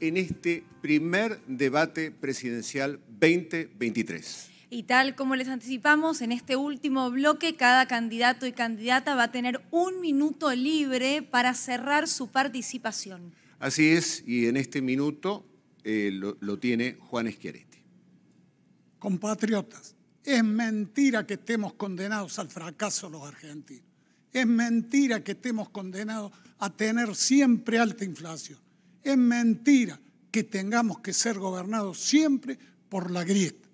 en este primer debate presidencial 2023. Y tal como les anticipamos, en este último bloque cada candidato y candidata va a tener un minuto libre para cerrar su participación. Así es, y en este minuto eh, lo, tiene Juan Esquiarete. Compatriotas, es mentira que estemos condenados al fracaso los argentinos. Es mentira que estemos condenados a tener siempre alta inflación. Es mentira que tengamos que ser gobernados siempre por la grieta.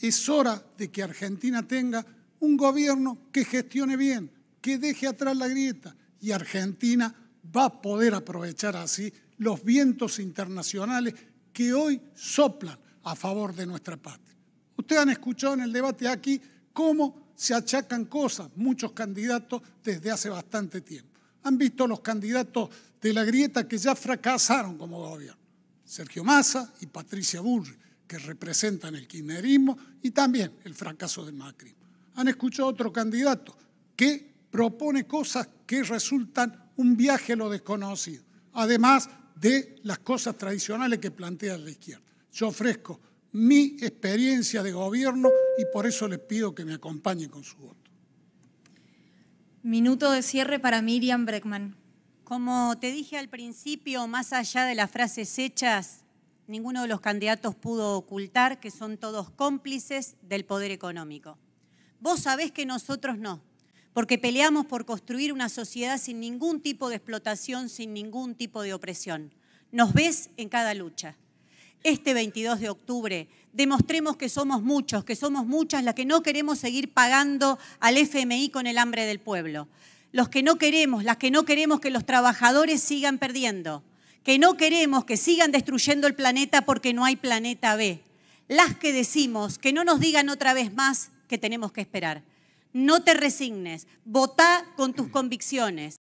Es hora de que Argentina tenga un gobierno que gestione bien, que deje atrás la grieta y Argentina va a poder aprovechar así los vientos internacionales que hoy soplan a favor de nuestra patria. Ustedes han escuchado en el debate aquí cómo se achacan cosas muchos candidatos desde hace bastante tiempo. Han visto los candidatos de la grieta que ya fracasaron como gobierno. Sergio Massa y Patricia Bullrich, que representan el kirchnerismo y también el fracaso de Macri. Han escuchado otro candidato que propone cosas que resultan un viaje a lo desconocido, además de las cosas tradicionales que plantea la izquierda. Yo ofrezco mi experiencia de gobierno y por eso les pido que me acompañen con su voto. Minuto de cierre para Miriam Breckman. Como te dije al principio, más allá de las frases hechas, ninguno de los candidatos pudo ocultar que son todos cómplices del poder económico. Vos sabés que nosotros no, porque peleamos por construir una sociedad sin ningún tipo de explotación, sin ningún tipo de opresión. Nos ves en cada lucha este 22 de octubre demostremos que somos muchos, que somos muchas las que no queremos seguir pagando al FMI con el hambre del pueblo. Los que no queremos, las que no queremos que los trabajadores sigan perdiendo, que no queremos que sigan destruyendo el planeta porque no hay planeta B. Las que decimos que no nos digan otra vez más que tenemos que esperar. No te resignes, vota con tus convicciones.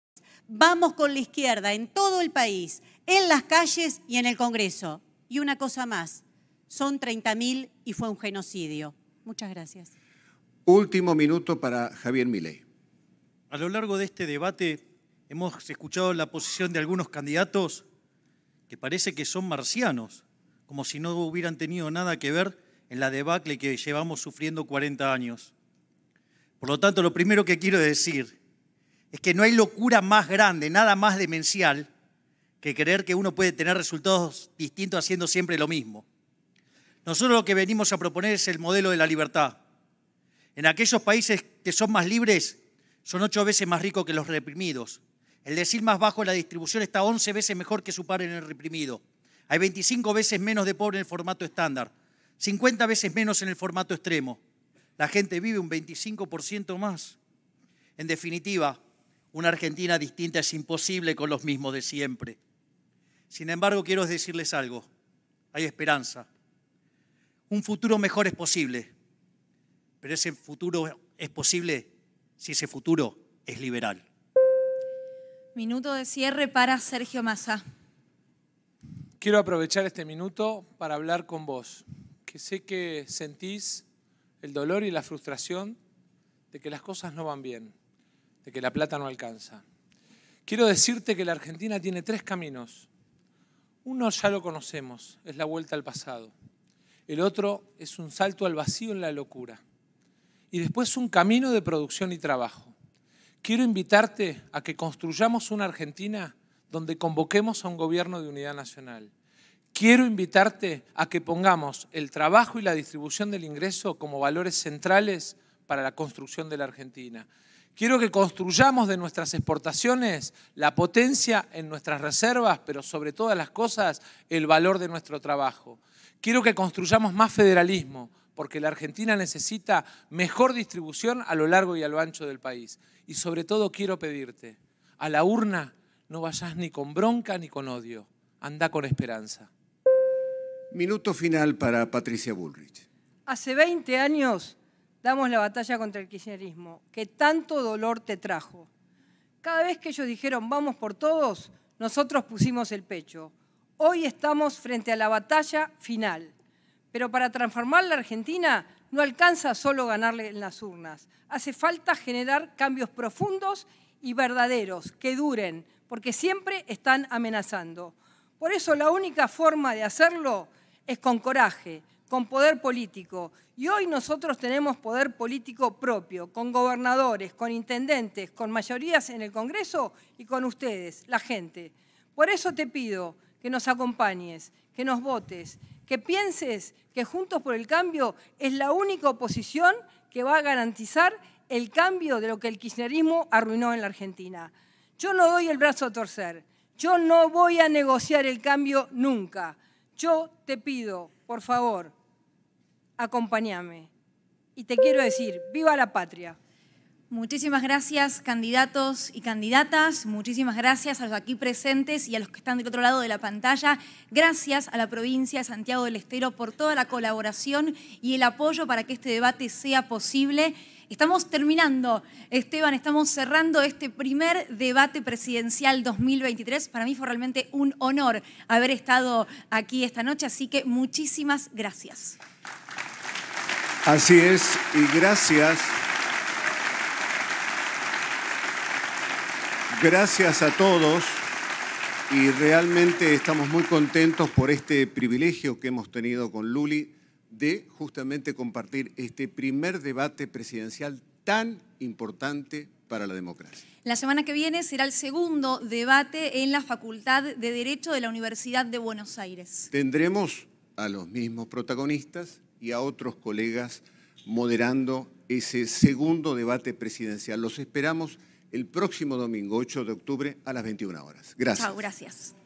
Vamos con la izquierda en todo el país, en las calles y en el Congreso. Y una cosa más, son 30.000 y fue un genocidio. Muchas gracias. Último minuto para Javier Milei. A lo largo de este debate hemos escuchado la posición de algunos candidatos que parece que son marcianos, como si no hubieran tenido nada que ver en la debacle que llevamos sufriendo 40 años. Por lo tanto, lo primero que quiero decir es que no hay locura más grande, nada más demencial, que creer que uno puede tener resultados distintos haciendo siempre lo mismo. Nosotros lo que venimos a proponer es el modelo de la libertad. En aquellos países que son más libres, son ocho veces más ricos que los reprimidos. El decir más bajo la distribución está once veces mejor que su par en el reprimido. Hay 25 veces menos de pobre en el formato estándar, 50 veces menos en el formato extremo. La gente vive un 25% más. En definitiva, una Argentina distinta es imposible con los mismos de siempre. Sin embargo, quiero decirles algo. Hay esperanza. Un futuro mejor es posible. Pero ese futuro es posible si ese futuro es liberal. Minuto de cierre para Sergio Massa. Quiero aprovechar este minuto para hablar con vos, que sé que sentís el dolor y la frustración de que las cosas no van bien, de que la plata no alcanza. Quiero decirte que la Argentina tiene tres caminos uno ya lo conocemos, es la vuelta al pasado. El otro es un salto al vacío en la locura. Y después un camino de producción y trabajo. Quiero invitarte a que construyamos una Argentina donde convoquemos a un gobierno de unidad nacional. Quiero invitarte a que pongamos el trabajo y la distribución del ingreso como valores centrales para la construcción de la Argentina. Quiero que construyamos de nuestras exportaciones la potencia en nuestras reservas, pero sobre todas las cosas el valor de nuestro trabajo. Quiero que construyamos más federalismo, porque la Argentina necesita mejor distribución a lo largo y a lo ancho del país. Y sobre todo quiero pedirte, a la urna no vayas ni con bronca ni con odio, anda con esperanza. Minuto final para Patricia Bullrich. Hace 20 años damos la batalla contra el kirchnerismo, que tanto dolor te trajo. Cada vez que ellos dijeron vamos por todos, nosotros pusimos el pecho. Hoy estamos frente a la batalla final. Pero para transformar la Argentina no alcanza solo ganarle en las urnas. Hace falta generar cambios profundos y verdaderos que duren, porque siempre están amenazando. Por eso la única forma de hacerlo es con coraje, con poder político. Y hoy nosotros tenemos poder político propio, con gobernadores, con intendentes, con mayorías en el Congreso y con ustedes, la gente. Por eso te pido que nos acompañes, que nos votes, que pienses que Juntos por el Cambio es la única oposición que va a garantizar el cambio de lo que el kirchnerismo arruinó en la Argentina. Yo no doy el brazo a torcer, yo no voy a negociar el cambio nunca. Yo te pido, por favor, acompáñame. Y te quiero decir, viva la patria. Muchísimas gracias, candidatos y candidatas. Muchísimas gracias a los aquí presentes y a los que están del otro lado de la pantalla. Gracias a la provincia de Santiago del Estero por toda la colaboración y el apoyo para que este debate sea posible. Estamos terminando, Esteban, estamos cerrando este primer debate presidencial 2023. Para mí fue realmente un honor haber estado aquí esta noche, así que muchísimas gracias. Así es, y gracias. Gracias a todos y realmente estamos muy contentos por este privilegio que hemos tenido con Luli de justamente compartir este primer debate presidencial tan importante para la democracia. La semana que viene será el segundo debate en la Facultad de Derecho de la Universidad de Buenos Aires. Tendremos a los mismos protagonistas, y a otros colegas moderando ese segundo debate presidencial. Los esperamos el próximo domingo, 8 de octubre, a las 21 horas. Gracias. gracias.